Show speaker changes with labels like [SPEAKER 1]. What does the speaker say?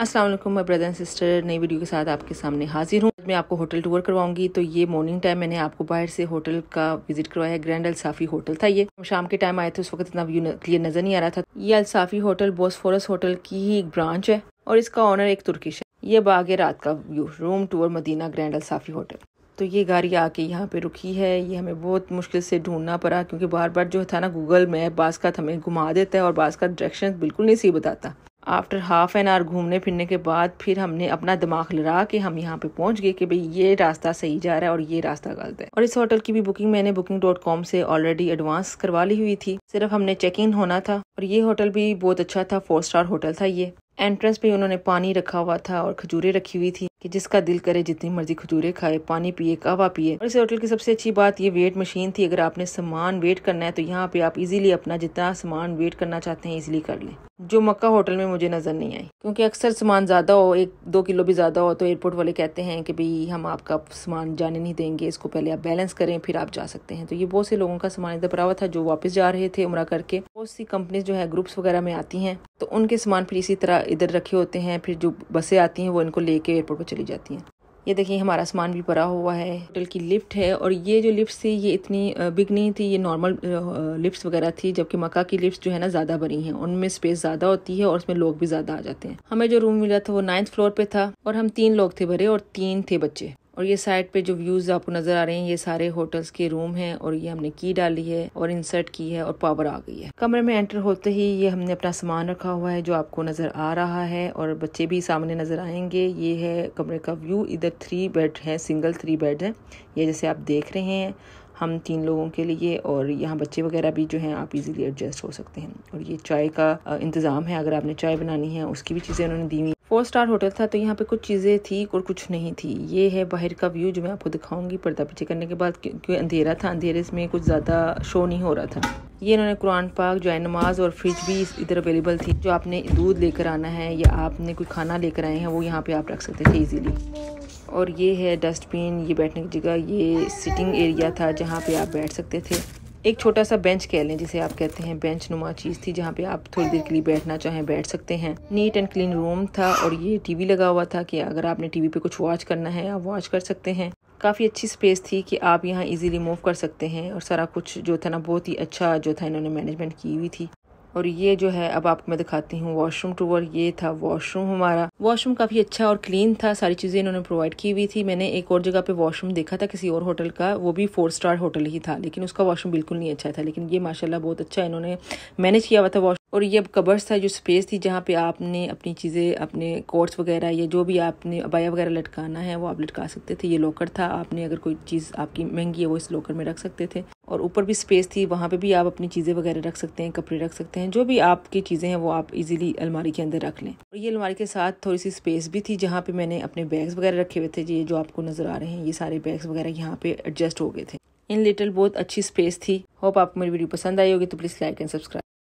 [SPEAKER 1] असलम मैं brother and sister नई video के साथ आपके सामने हाजिर हूँ मैं आपको होटल टूर करवाऊंगी तो ये मॉर्निंग टाइम मैंने आपको बाहर से होटल का विजिट करवाया है ग्रैंड अलसाफी होटल था ये हम शाम के टाइम आए थे उस वक्त इतना व्यू क्लियर नजर नहीं आ रहा था ये अलसाफी होटल बोसफोरस होटल की ही एक ब्रांच है और इसका ऑनर एक तुर्किश है ये बाग है रात का view room tour Madinah grand Alsafi hotel तो ये गाड़ी आके यहाँ पे रुकी है ये हमें बहुत मुश्किल से ढूंढना पड़ा क्योंकि बार बार जो था ना गूगल मैप बास का हमें घुमा देता है और बास का डायरेक्शन बिल्कुल नहीं सही बताता आफ्टर हाफ एन आवर घूमने फिरने के बाद फिर हमने अपना दिमाग लड़ा कि हम यहाँ पे पहुँच गए कि भाई ये रास्ता सही जा रहा है और ये रास्ता गलत है और इस होटल की भी बुकिंग मैंने बुकिंग डॉट कॉम से ऑलरेडी एडवांस करवा ली हुई थी सिर्फ हमने चेक इन होना था और ये होटल भी बहुत अच्छा था फोर स्टार होटल था ये एंट्रेंस पे उन्होंने पानी रखा हुआ था और खजूरें रखी हुई थी कि जिसका दिल करे जितनी मर्जी खजूरें खाए पानी पिए कावा पिए और इस होटल की सबसे अच्छी बात ये वेट मशीन थी अगर आपने सामान वेट करना है तो यहाँ पे आप इजीली अपना जितना सामान वेट करना चाहते हैं इजीली कर लें जो मक्का होटल में मुझे नज़र नहीं आई क्योंकि अक्सर सामान ज़्यादा हो एक दो किलो भी ज़्यादा हो तो एयरपोर्ट वाले कहते हैं कि भाई हम आपका सामान जाने नहीं देंगे इसको पहले आप बैलेंस करें फिर आप जा सकते हैं तो ये बहुत से लोगों का सामान इधर पड़ा था जो वापस जा रहे थे उमरा करके बहुत सी कंपनीज जो है ग्रुप्स वगैरह में आती है तो उनके सामान फिर इसी तरह इधर रखे होते हैं फिर जो बसे आती है वो इनको लेके एयरपोर्ट चली जाती हैं ये देखिए हमारा सामान भी भरा हुआ है होटल की लिफ्ट है और ये जो लिफ्ट थी ये इतनी बिग नहीं थी ये नॉर्मल लिफ्ट वगैरह थी जबकि मक्का की लिफ्ट जो है ना ज़्यादा बनी हैं उनमें स्पेस ज़्यादा होती है और उसमें लोग भी ज़्यादा आ जाते हैं हमें जो रूम मिला था वो नाइन्थ फ्लोर पे था और हम तीन लोग थे भरे और तीन थे बच्चे और ये साइड पे जो व्यूज़ आपको नज़र आ रहे हैं ये सारे होटल्स के रूम हैं और ये हमने की डाली है और इंसर्ट की है और पावर आ गई है कमरे में एंटर होते ही ये हमने अपना सामान रखा हुआ है जो आपको नज़र आ रहा है और बच्चे भी सामने नज़र आएंगे ये है कमरे का व्यू इधर थ्री बेड है सिंगल थ्री बेड है ये जैसे आप देख रहे हैं हम तीन लोगों के लिए और यहाँ बच्चे वगैरह भी जो हैं आप इजीली एडजस्ट हो सकते हैं और ये चाय का इंतज़ाम है अगर आपने चाय बनानी है उसकी भी चीज़ें उन्होंने दी हुई फोर स्टार होटल था तो यहाँ पे कुछ चीज़ें थी और कुछ नहीं थी ये है बाहर का व्यू जो मैं आपको दिखाऊंगी पर्दा पीछे करने के बाद क्योंकि अंधेरा था अंधेरे में कुछ ज़्यादा शो नहीं हो रहा था ये इन्होंने कुरान पाक जो नमाज और फ्रिज भी इधर अवेलेबल थी जो आपने दूध लेकर आना है या आपने कोई खाना लेकर आए हैं वो यहाँ पर आप रख सकते थे ईजीली और ये है डस्टबिन ये बैठने की जगह ये सिटिंग एरिया था जहाँ पर आप बैठ सकते थे एक छोटा सा बेंच कह लें जिसे आप कहते हैं बेंच नुमा चीज़ थी जहाँ पे आप थोड़ी देर के लिए बैठना चाहें बैठ सकते हैं नीट एंड क्लीन रूम था और ये टीवी लगा हुआ था कि अगर आपने टीवी पे कुछ वॉच करना है आप वॉच कर सकते हैं काफ़ी अच्छी स्पेस थी कि आप यहाँ इजीली मूव कर सकते हैं और सारा कुछ जो था ना बहुत ही अच्छा जो था इन्होंने मैनेजमेंट की हुई थी और ये जो है अब आपको मैं दिखाती हूँ वॉशरूम टूर ये था वॉशरूम हमारा वॉशरूम काफ़ी अच्छा और क्लीन था सारी चीज़ें इन्होंने प्रोवाइड की हुई थी मैंने एक और जगह पे वॉशरूम देखा था किसी और होटल का वो भी फोर स्टार होटल ही था लेकिन उसका वॉशरूम बिल्कुल नहीं अच्छा था लेकिन ये माशाला बहुत अच्छा इन्होंने मैनेज किया हुआ था और ये अब कबर्स था जो स्पेस थी जहाँ पे आपने अपनी चीज़ें अपने कोर्ट्स वगैरह या जो भी आपने अबाया वगैरह लटकाना है वो आप लटका सकते थे ये लॉकर था आपने अगर कोई चीज़ आपकी महंगी है वो इस लॉकर में रख सकते थे और ऊपर भी स्पेस थी वहाँ पे भी आप अपनी चीज़ें वगैरह रख सकते हैं कपड़े रख सकते हैं जो भी आपकी चीज़ें हैं वो आप इजीली अलमारी के अंदर रख लें और ये अलमारी के साथ थोड़ी सी स्पेस भी थी जहाँ पे मैंने अपने बैग्स वगैरह रखे हुए थे ये जो आपको नज़र आ रहे हैं ये सारे बैग्स वगैरह यहाँ पे एडजस्ट हो गए थे इन लिटल बहुत अच्छी स्पेस थी होप आपको मेरी वीडियो पसंद आई होगी तो प्लीज़ लाइक एंड सब्सक्राइब